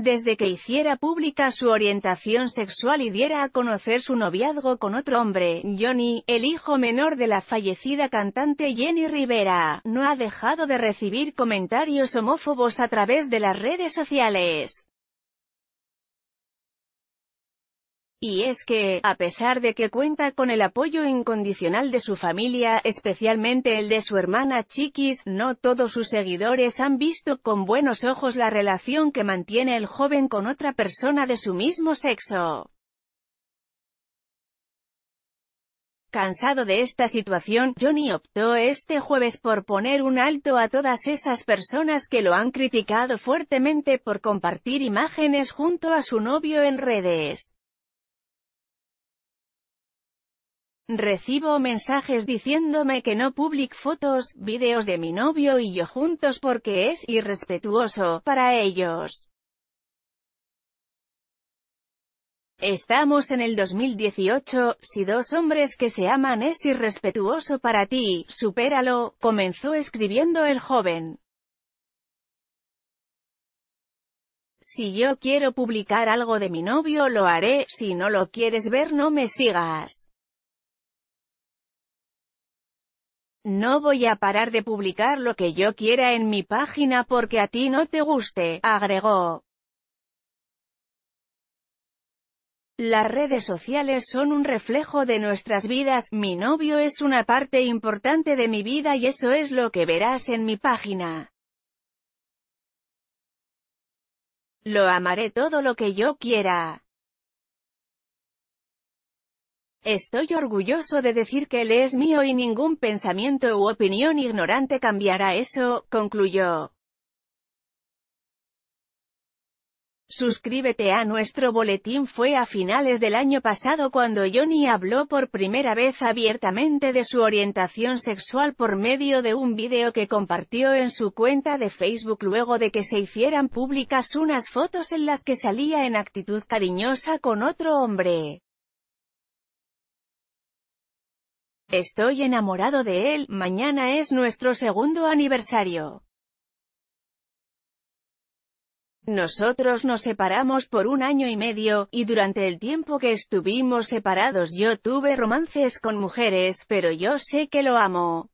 desde que hiciera pública su orientación sexual y diera a conocer su noviazgo con otro hombre, Johnny, el hijo menor de la fallecida cantante Jenny Rivera, no ha dejado de recibir comentarios homófobos a través de las redes sociales. Y es que, a pesar de que cuenta con el apoyo incondicional de su familia, especialmente el de su hermana Chiquis, no todos sus seguidores han visto con buenos ojos la relación que mantiene el joven con otra persona de su mismo sexo. Cansado de esta situación, Johnny optó este jueves por poner un alto a todas esas personas que lo han criticado fuertemente por compartir imágenes junto a su novio en redes. Recibo mensajes diciéndome que no public fotos, videos de mi novio y yo juntos porque es irrespetuoso para ellos. Estamos en el 2018, si dos hombres que se aman es irrespetuoso para ti, supéralo, comenzó escribiendo el joven. Si yo quiero publicar algo de mi novio lo haré, si no lo quieres ver no me sigas. No voy a parar de publicar lo que yo quiera en mi página porque a ti no te guste, agregó. Las redes sociales son un reflejo de nuestras vidas, mi novio es una parte importante de mi vida y eso es lo que verás en mi página. Lo amaré todo lo que yo quiera. Estoy orgulloso de decir que él es mío y ningún pensamiento u opinión ignorante cambiará eso, concluyó. Suscríbete a nuestro boletín fue a finales del año pasado cuando Johnny habló por primera vez abiertamente de su orientación sexual por medio de un video que compartió en su cuenta de Facebook luego de que se hicieran públicas unas fotos en las que salía en actitud cariñosa con otro hombre. Estoy enamorado de él, mañana es nuestro segundo aniversario. Nosotros nos separamos por un año y medio, y durante el tiempo que estuvimos separados yo tuve romances con mujeres, pero yo sé que lo amo.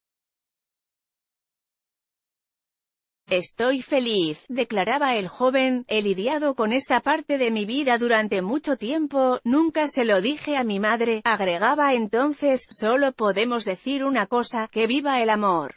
Estoy feliz, declaraba el joven, he lidiado con esta parte de mi vida durante mucho tiempo, nunca se lo dije a mi madre, agregaba entonces, solo podemos decir una cosa, que viva el amor.